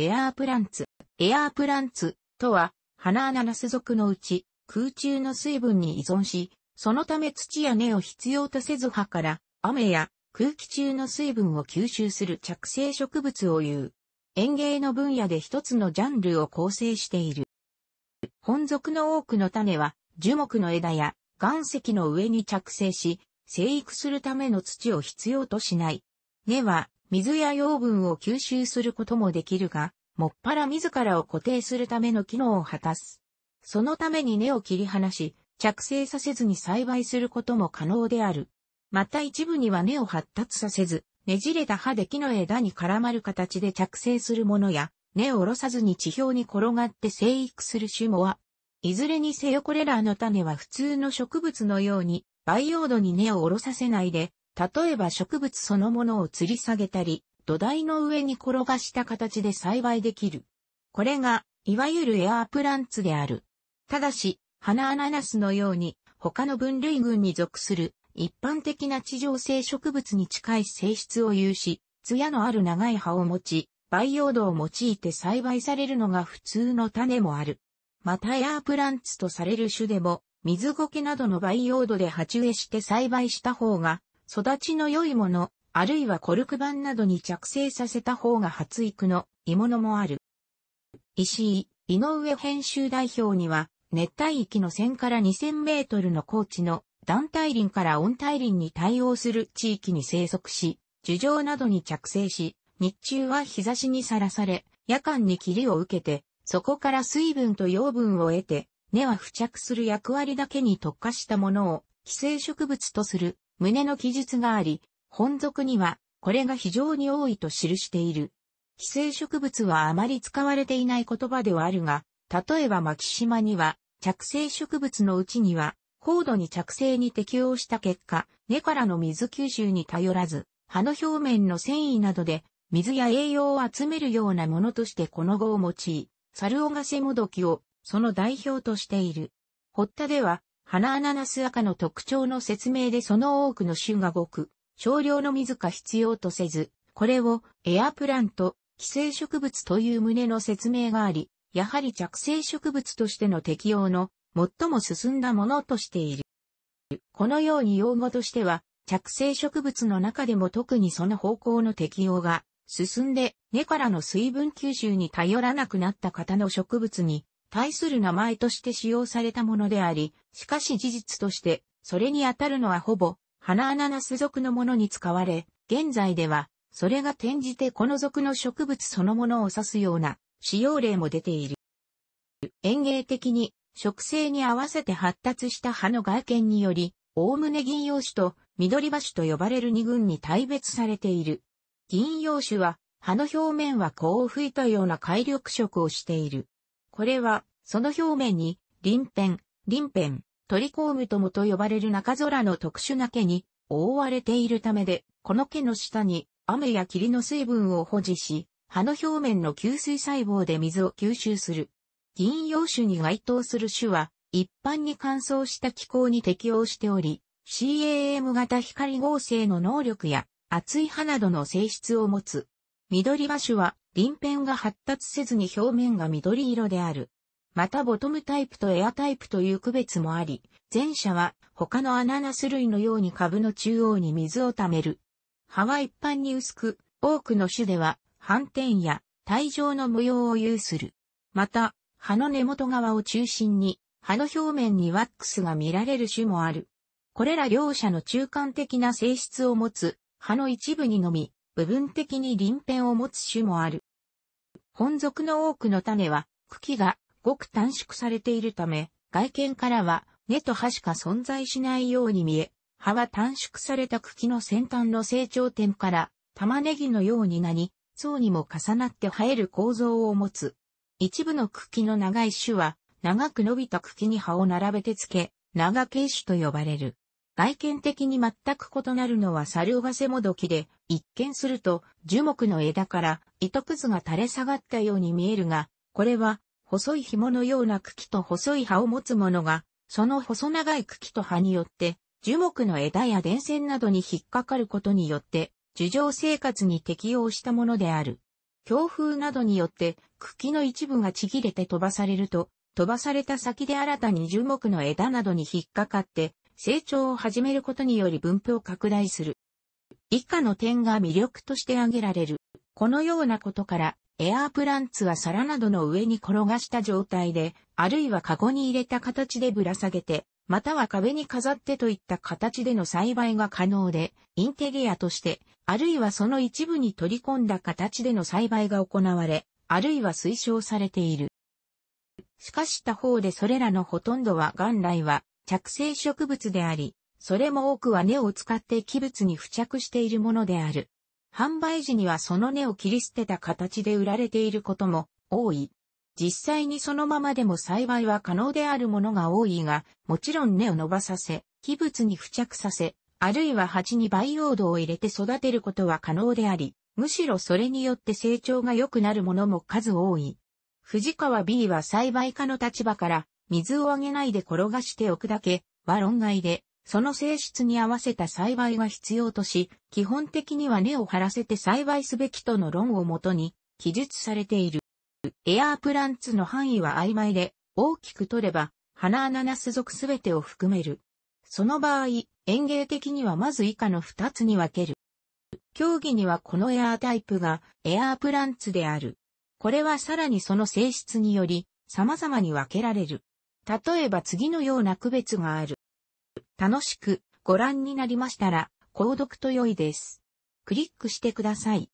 エアープランツ。エアープランツとは、花アナナス属のうち、空中の水分に依存し、そのため土や根を必要とせず葉から雨や空気中の水分を吸収する着生植物を言う。園芸の分野で一つのジャンルを構成している。本属の多くの種は樹木の枝や岩石の上に着生し、生育するための土を必要としない。根は水や養分を吸収することもできるが、もっぱら自らを固定するための機能を果たす。そのために根を切り離し、着生させずに栽培することも可能である。また一部には根を発達させず、ねじれた葉で木の枝に絡まる形で着生するものや、根を下ろさずに地表に転がって生育する種もは、いずれにせよこれらの種は普通の植物のように、培養土に根を下ろさせないで、例えば植物そのものを吊り下げたり、土台の上に転がした形で栽培できる。これが、いわゆるエアープランツである。ただし、花アナナスのように、他の分類群に属する、一般的な地上性植物に近い性質を有し、艶のある長い葉を持ち、培養土を用いて栽培されるのが普通の種もある。またエアープランツとされる種でも、水苔などの培養土で鉢植えして栽培した方が育ちの良いもの、あるいはコルク板などに着生させた方が発育の鋳物もある。石井、井上編集代表には、熱帯域の1000から2000メートルの高地の団体林から温帯林に対応する地域に生息し、樹上などに着生し、日中は日差しにさらされ、夜間に霧を受けて、そこから水分と養分を得て、根は付着する役割だけに特化したものを、寄生植物とする旨の記述があり、本属にはこれが非常に多いと記している。寄生植物はあまり使われていない言葉ではあるが、例えば牧島には、着生植物のうちには、高度に着生に適応した結果、根からの水吸収に頼らず、葉の表面の繊維などで、水や栄養を集めるようなものとしてこの語を用い、サルオガセモドキを、その代表としている。ホッタでは、花アナナス赤の特徴の説明でその多くの種がごく、少量の水か必要とせず、これをエアプラント、寄生植物という旨の説明があり、やはり着生植物としての適用の最も進んだものとしている。このように用語としては、着生植物の中でも特にその方向の適用が進んで根からの水分吸収に頼らなくなった方の植物に対する名前として使用されたものであり、しかし事実として、それに当たるのはほぼ、花穴なナ属のものに使われ、現在では、それが転じてこの属の植物そのものを指すような使用例も出ている。園芸的に、植生に合わせて発達した葉の外見により、おおむね銀葉種と緑葉種と呼ばれる二群に大別されている。銀葉種は、葉の表面はこを吹いたような海緑色をしている。これは、その表面に、鱗片、鱗片、トリコームともと呼ばれる中空の特殊な毛に覆われているためで、この毛の下に雨や霧の水分を保持し、葉の表面の吸水細胞で水を吸収する。銀葉種に該当する種は、一般に乾燥した気候に適応しており、CAM 型光合成の能力や、厚い葉などの性質を持つ。緑葉種は、鱗片が発達せずに表面が緑色である。またボトムタイプとエアタイプという区別もあり、前者は他のアナナス類のように株の中央に水を溜める。葉は一般に薄く、多くの種では斑点や帯状の模様を有する。また、葉の根元側を中心に、葉の表面にワックスが見られる種もある。これら両者の中間的な性質を持つ、葉の一部にのみ、部分的に鱗片を持つ種もある。本属の多くの種は茎がごく短縮されているため、外見からは根と葉しか存在しないように見え、葉は短縮された茎の先端の成長点から玉ねぎのようになり、層にも重なって生える構造を持つ。一部の茎の長い種は長く伸びた茎に葉を並べてつけ、長茎種と呼ばれる。外見的に全く異なるのはサルガセモドキで、一見すると樹木の枝から糸くずが垂れ下がったように見えるが、これは細い紐のような茎と細い葉を持つものが、その細長い茎と葉によって、樹木の枝や電線などに引っかかることによって、樹上生活に適応したものである。強風などによって茎の一部がちぎれて飛ばされると、飛ばされた先で新たに樹木の枝などに引っかかって、成長を始めることにより分布を拡大する。以下の点が魅力として挙げられる。このようなことから、エアープランツは皿などの上に転がした状態で、あるいはカゴに入れた形でぶら下げて、または壁に飾ってといった形での栽培が可能で、インテリアとして、あるいはその一部に取り込んだ形での栽培が行われ、あるいは推奨されている。しかし他方でそれらのほとんどは元来は着生植物であり、それも多くは根を使って器物に付着しているものである。販売時にはその根を切り捨てた形で売られていることも多い。実際にそのままでも栽培は可能であるものが多いが、もちろん根を伸ばさせ、器物に付着させ、あるいは鉢に培養土を入れて育てることは可能であり、むしろそれによって成長が良くなるものも数多い。藤川 B は栽培家の立場から水をあげないで転がしておくだけは論外で、その性質に合わせた栽培が必要とし、基本的には根を張らせて栽培すべきとの論をもとに記述されている。エアープランツの範囲は曖昧で、大きく取れば、花アナナス属すべてを含める。その場合、園芸的にはまず以下の2つに分ける。競技にはこのエアータイプがエアープランツである。これはさらにその性質により様々に分けられる。例えば次のような区別がある。楽しくご覧になりましたら、購読と良いです。クリックしてください。